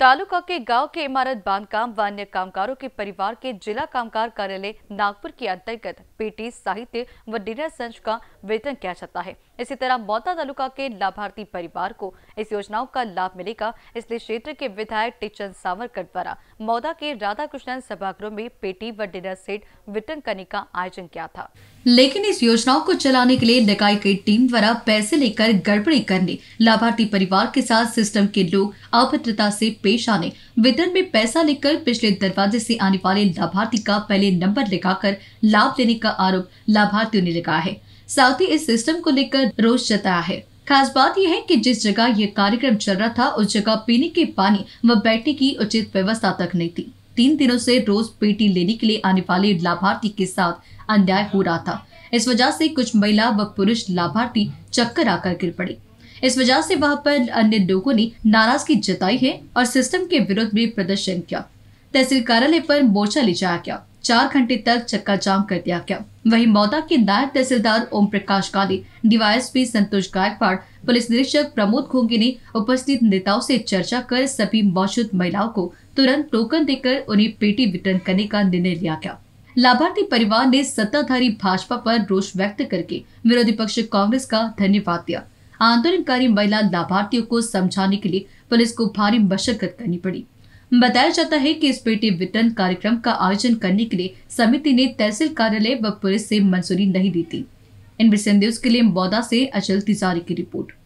तालुका के गांव के इमारत बांधकाम व अन्य कामगारों के परिवार के जिला कामगार कार्यालय नागपुर के अंतर्गत पेटी साहित्य व डिनर संच का वेतन किया जाता है इसी तरह मौता तालुका के लाभार्थी परिवार को इस योजनाओं का लाभ मिलेगा इसलिए क्षेत्र के विधायक टिचन सावरकर द्वारा मौदा के राधा कृष्णन सभागृह में पेटी व डिनर सेट वितरण करने का आयोजन किया था लेकिन इस योजनाओं को चलाने के लिए निकाय की टीम द्वारा पैसे लेकर गड़बड़ी करने लाभार्थी परिवार के साथ सिस्टम के लोग अभद्रता से पेश आने वितरण में पैसा लेकर पिछले दरवाजे से आने वाले लाभार्थी का पहले नंबर लगाकर लाभ लेने का आरोप लाभार्थियों ने लगाया है साथ ही इस सिस्टम को लेकर रोष जताया है खास बात यह है कि जिस जगह ये कार्यक्रम चल रहा था उस जगह पीने के पानी व बैठने की उचित व्यवस्था तक नहीं थी तीन दिनों से रोज पेटी लेने के लिए आने वाले लाभार्थी के साथ अन्याय हो रहा था इस वजह से कुछ महिला व पुरुष लाभार्थी चक्कर आकर गिर पड़े इस वजह से वहां पर अन्य लोगों ने नाराजगी जताई है और सिस्टम के विरोध में प्रदर्शन किया तहसील कार्यालय पर मोर्चा ले जाया गया चार घंटे तक चक्का जाम कर दिया गया वहीं मौदा के नायब तहसीलदार ओम प्रकाश गांधी डीवाईएसपी संतोष गायकवाड़ पुलिस निरीक्षक प्रमोद घोंगे ने उपस्थित नेताओं से चर्चा कर सभी मौजूद महिलाओं को तुरंत टोकन देकर उन्हें पेटी वितरण करने का निर्णय लिया गया लाभार्थी परिवार ने सत्ताधारी भाजपा पर रोष व्यक्त करके विरोधी पक्ष कांग्रेस का धन्यवाद दिया आंदोलनकारी महिला लाभार्थियों को समझाने के लिए पुलिस को भारी मशक्कत करनी पड़ी बताया जाता है कि इस बेटी वितरण कार्यक्रम का आयोजन करने के लिए समिति ने तहसील कार्यालय व पुलिस से मंजूरी नहीं दी थी इन न्यूज के लिए मौदा से अचल तिजारी की रिपोर्ट